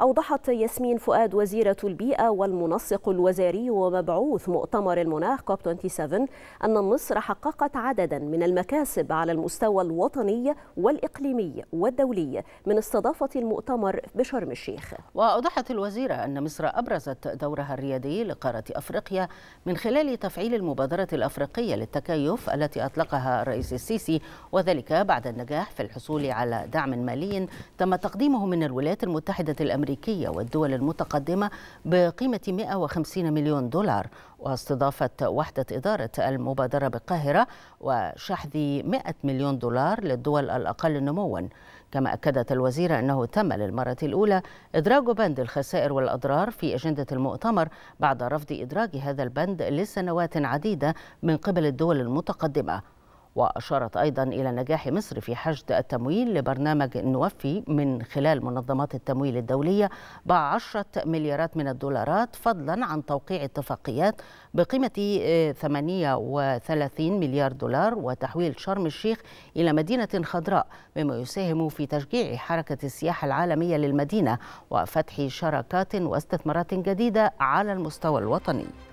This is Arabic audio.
أوضحت ياسمين فؤاد وزيرة البيئة والمنسق الوزاري ومبعوث مؤتمر المناخ كوب 27 أن مصر حققت عددا من المكاسب على المستوى الوطني والإقليمي والدولي من استضافة المؤتمر بشرم الشيخ وأوضحت الوزيرة أن مصر أبرزت دورها الريادي لقارة أفريقيا من خلال تفعيل المبادرة الأفريقية للتكيف التي أطلقها الرئيس السيسي وذلك بعد النجاح في الحصول على دعم مالي تم تقديمه من الولايات المتحدة الأمريكية الأمريكية والدول المتقدمة بقيمة 150 مليون دولار واستضافة وحدة إدارة المبادرة بالقاهرة وشحذ 100 مليون دولار للدول الأقل نمواً كما أكدت الوزيرة أنه تم للمرة الأولى إدراج بند الخسائر والأضرار في أجندة المؤتمر بعد رفض إدراج هذا البند لسنوات عديدة من قبل الدول المتقدمة وأشارت أيضا إلى نجاح مصر في حشد التمويل لبرنامج نوفي من خلال منظمات التمويل الدولية بعشرة مليارات من الدولارات فضلا عن توقيع اتفاقيات بقيمة 38 مليار دولار وتحويل شرم الشيخ إلى مدينة خضراء مما يساهم في تشجيع حركة السياحة العالمية للمدينة وفتح شراكات واستثمارات جديدة على المستوى الوطني